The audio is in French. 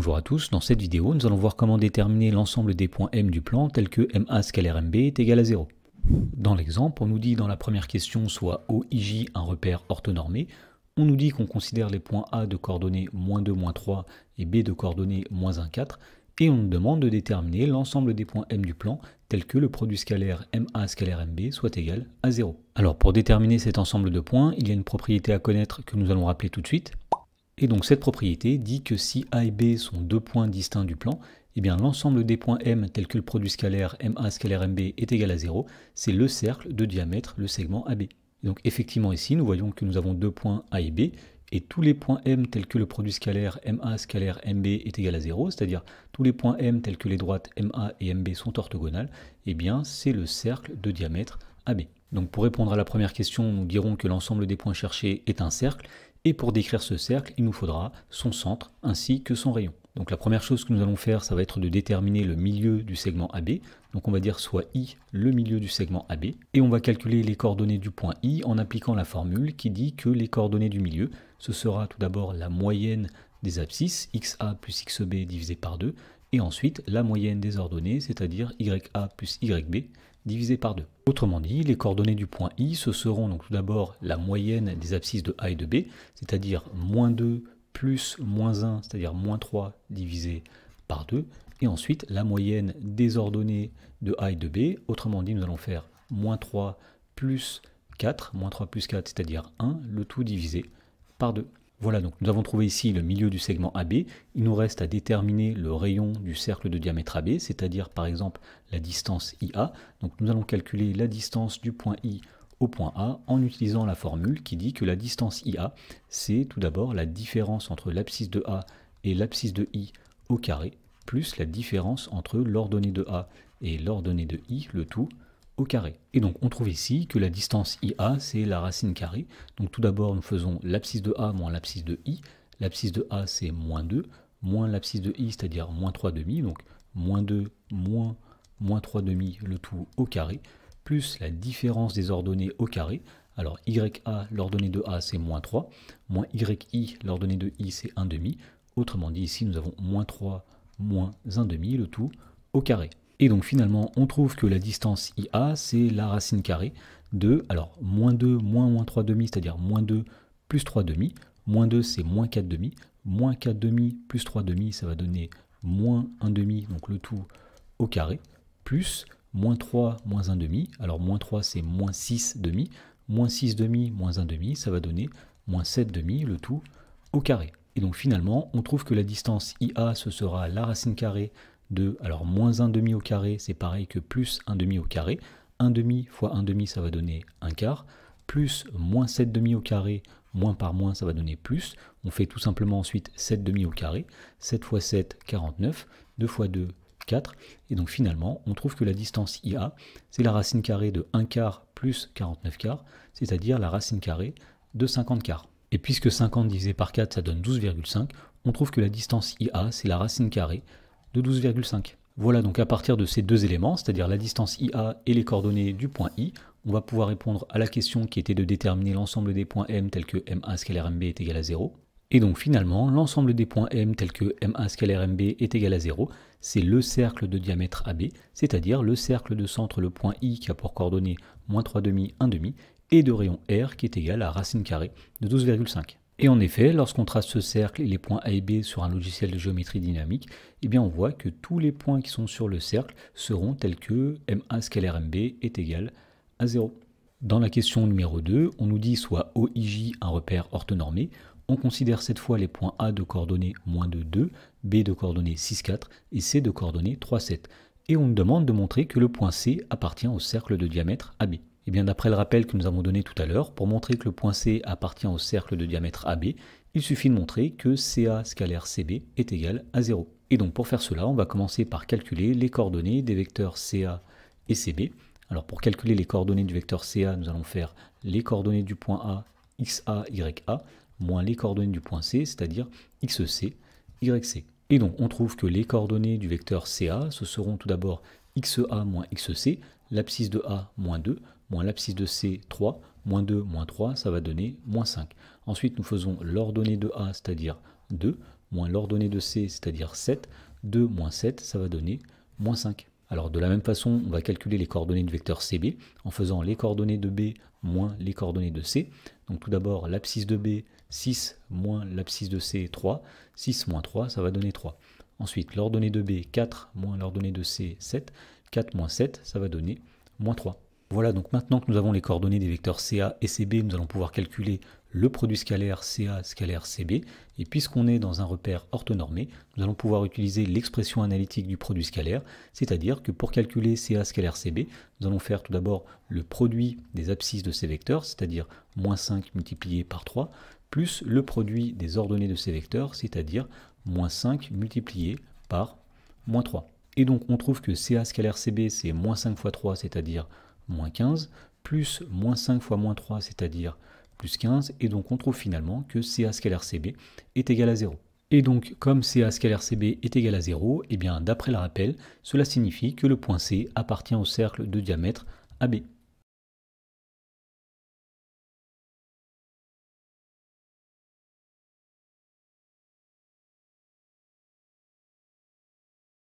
Bonjour à tous, dans cette vidéo nous allons voir comment déterminer l'ensemble des points M du plan tel que MA scalaire MB est égal à 0. Dans l'exemple, on nous dit dans la première question soit OIJ un repère orthonormé, on nous dit qu'on considère les points A de coordonnées moins 2, moins 3 et B de coordonnées moins 1, 4, et on nous demande de déterminer l'ensemble des points M du plan tel que le produit scalaire MA scalaire MB soit égal à 0. Alors pour déterminer cet ensemble de points, il y a une propriété à connaître que nous allons rappeler tout de suite, et donc cette propriété dit que si A et B sont deux points distincts du plan, eh bien l'ensemble des points M tels que le produit scalaire MA scalaire MB est égal à 0, c'est le cercle de diamètre, le segment AB. donc effectivement ici, nous voyons que nous avons deux points A et B, et tous les points M tels que le produit scalaire MA scalaire MB est égal à 0, c'est-à-dire tous les points M tels que les droites MA et MB sont orthogonales, eh bien c'est le cercle de diamètre AB. Donc pour répondre à la première question, nous dirons que l'ensemble des points cherchés est un cercle, et pour décrire ce cercle, il nous faudra son centre ainsi que son rayon. Donc la première chose que nous allons faire, ça va être de déterminer le milieu du segment AB. Donc on va dire soit I, le milieu du segment AB. Et on va calculer les coordonnées du point I en appliquant la formule qui dit que les coordonnées du milieu, ce sera tout d'abord la moyenne des abscisses, xa plus xb divisé par 2, et ensuite la moyenne des ordonnées, c'est-à-dire ya plus yb, divisé par 2. Autrement dit, les coordonnées du point I, ce seront donc tout d'abord la moyenne des abscisses de A et de B, c'est-à-dire moins 2 plus moins 1, c'est-à-dire moins 3 divisé par 2, et ensuite la moyenne des ordonnées de A et de B, autrement dit nous allons faire moins 3 plus 4, moins 3 plus 4, c'est-à-dire 1, le tout divisé par 2. Voilà, donc nous avons trouvé ici le milieu du segment AB. Il nous reste à déterminer le rayon du cercle de diamètre AB, c'est-à-dire par exemple la distance IA. Donc nous allons calculer la distance du point I au point A en utilisant la formule qui dit que la distance IA, c'est tout d'abord la différence entre l'abscisse de A et l'abscisse de I au carré, plus la différence entre l'ordonnée de A et l'ordonnée de I, le tout carré. Et donc on trouve ici que la distance IA, c'est la racine carrée. Donc tout d'abord, nous faisons l'abscisse de A moins l'abscisse de I. L'abscisse de A, c'est moins 2, moins l'abscisse de I, c'est-à-dire moins 3 demi. Donc moins 2, moins, moins 3 demi, le tout au carré, plus la différence des ordonnées au carré. Alors YA, l'ordonnée de A, c'est moins 3, moins YI, l'ordonnée de I, c'est 1 demi. Autrement dit, ici, nous avons moins 3, moins 1 demi, le tout au carré. Et donc finalement, on trouve que la distance IA, c'est la racine carrée de, alors, moins 2, moins moins 3 demi, c'est-à-dire moins 2 plus 3 demi. Moins 2, c'est moins 4 demi. Moins 4 demi plus 3 demi, ça va donner moins 1 demi, donc le tout au carré, plus moins 3, moins 1 demi. Alors, moins 3, c'est moins 6 demi. Moins 6 demi, moins 1 demi, ça va donner moins 7 demi, le tout au carré. Et donc finalement, on trouve que la distance IA, ce sera la racine carrée de, alors moins un demi au carré, c'est pareil que plus un demi au carré. 1 demi fois 1 demi, ça va donner 1 quart. Plus moins 7 demi au carré, moins par moins, ça va donner plus. On fait tout simplement ensuite 7 demi au carré. 7 fois 7, 49. 2 fois 2, 4. Et donc finalement, on trouve que la distance IA, c'est la racine carrée de 1 quart plus 49 quarts, c'est-à-dire la racine carrée de 50 quarts. Et puisque 50 divisé par 4, ça donne 12,5, on trouve que la distance IA, c'est la racine carrée de 12,5. Voilà donc à partir de ces deux éléments, c'est-à-dire la distance IA et les coordonnées du point I, on va pouvoir répondre à la question qui était de déterminer l'ensemble des points M tels que MA scalaire MB est égal à 0. Et donc finalement, l'ensemble des points M tels que MA scalaire MB est égal à 0, c'est le cercle de diamètre AB, c'est-à-dire le cercle de centre, le point I qui a pour coordonnées moins 1 demi, et de rayon R qui est égal à racine carrée de 12,5. Et en effet, lorsqu'on trace ce cercle et les points A et B sur un logiciel de géométrie dynamique, eh bien on voit que tous les points qui sont sur le cercle seront tels que M1 scalaire MB est égal à 0. Dans la question numéro 2, on nous dit soit OIJ un repère orthonormé, on considère cette fois les points A de coordonnées moins de 2, B de coordonnées 6, 4 et C de coordonnées 3, 7. Et on nous demande de montrer que le point C appartient au cercle de diamètre AB. Eh bien, d'après le rappel que nous avons donné tout à l'heure, pour montrer que le point C appartient au cercle de diamètre AB, il suffit de montrer que CA scalaire CB est égal à 0. Et donc pour faire cela, on va commencer par calculer les coordonnées des vecteurs CA et CB. Alors pour calculer les coordonnées du vecteur CA, nous allons faire les coordonnées du point A, XA, YA, moins les coordonnées du point C, c'est-à-dire XC, YC. Et donc on trouve que les coordonnées du vecteur CA, ce seront tout d'abord XA moins XC, l'abscisse de A moins 2, moins l'abscisse de C, 3, moins 2, moins 3, ça va donner moins 5. Ensuite, nous faisons l'ordonnée de A, c'est-à-dire 2, moins l'ordonnée de C, c'est-à-dire 7, 2 moins 7, ça va donner moins 5. Alors de la même façon, on va calculer les coordonnées du vecteur CB en faisant les coordonnées de B moins les coordonnées de C. Donc tout d'abord l'abscisse de B, 6 moins l'abscisse de C, 3. 6 moins 3, ça va donner 3. Ensuite l'ordonnée de B, 4 moins l'ordonnée de C, 7. 4 moins 7, ça va donner moins 3. Voilà, donc maintenant que nous avons les coordonnées des vecteurs CA et CB, nous allons pouvoir calculer le produit scalaire CA scalaire CB. Et puisqu'on est dans un repère orthonormé, nous allons pouvoir utiliser l'expression analytique du produit scalaire, c'est-à-dire que pour calculer CA scalaire CB, nous allons faire tout d'abord le produit des abscisses de ces vecteurs, c'est-à-dire moins 5 multiplié par 3, plus le produit des ordonnées de ces vecteurs, c'est-à-dire moins 5 multiplié par moins 3. Et donc on trouve que CA scalaire CB c'est moins 5 fois 3, c'est-à-dire moins 15, plus moins 5 fois moins 3, c'est-à-dire plus 15, et donc on trouve finalement que CA scalaire CB est égal à 0. Et donc, comme CA scalaire CB est égal à 0, et eh bien d'après le rappel, cela signifie que le point C appartient au cercle de diamètre AB.